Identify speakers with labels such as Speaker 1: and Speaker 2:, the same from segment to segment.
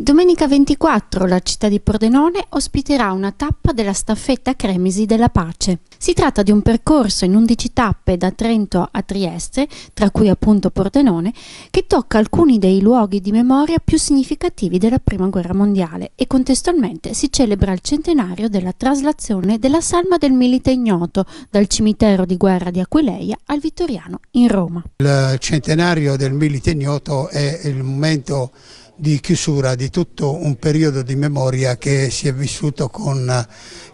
Speaker 1: Domenica 24 la città di Pordenone ospiterà una tappa della staffetta Cremisi della Pace. Si tratta di un percorso in 11 tappe da Trento a Trieste, tra cui appunto Pordenone, che tocca alcuni dei luoghi di memoria più significativi della Prima Guerra Mondiale e contestualmente si celebra il centenario della traslazione della salma del milite ignoto dal cimitero di guerra di Aquileia al Vittoriano in Roma.
Speaker 2: Il centenario del milite ignoto è il momento di chiusura di tutto un periodo di memoria che si è vissuto con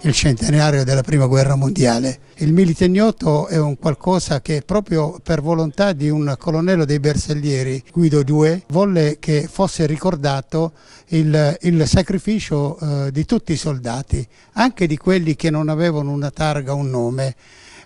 Speaker 2: il centenario della Prima Guerra Mondiale mondiale. Il milite ignoto è un qualcosa che proprio per volontà di un colonnello dei bersaglieri, Guido II, volle che fosse ricordato il, il sacrificio eh, di tutti i soldati, anche di quelli che non avevano una targa, un nome.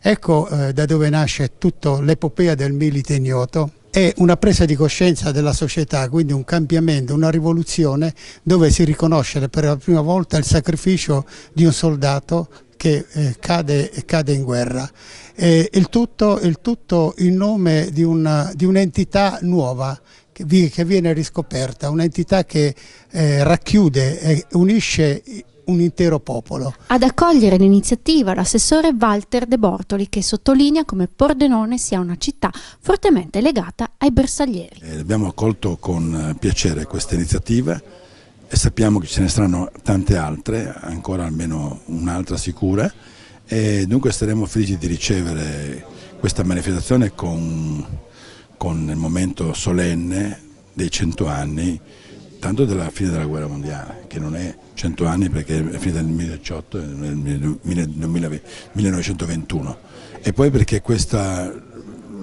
Speaker 2: Ecco eh, da dove nasce tutta l'epopea del milite ignoto è una presa di coscienza della società, quindi un cambiamento, una rivoluzione dove si riconosce per la prima volta il sacrificio di un soldato che eh, cade, cade, in guerra. Eh, il, tutto, il, tutto, in nome di, un'entità nuova che, che, viene riscoperta, un'entità che eh, racchiude e unisce un intero popolo.
Speaker 1: Ad accogliere l'iniziativa l'assessore Walter De Bortoli che sottolinea come Pordenone sia una città fortemente legata ai bersaglieri. Eh,
Speaker 3: abbiamo accolto con eh, piacere questa iniziativa e sappiamo che ce ne saranno tante altre, ancora almeno un'altra sicura e dunque saremo felici di ricevere questa manifestazione con, con il momento solenne dei cento anni tanto della fine della guerra mondiale, che non è cento anni perché è finita nel 18, nel 1921, e poi perché questa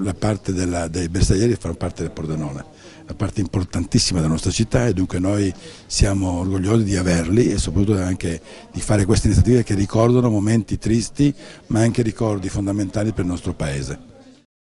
Speaker 3: la parte della, dei bersaglieri fanno parte del Pordenone, la parte importantissima della nostra città e dunque noi siamo orgogliosi di averli e soprattutto anche di fare queste iniziative che ricordano momenti tristi ma anche ricordi fondamentali per il nostro Paese.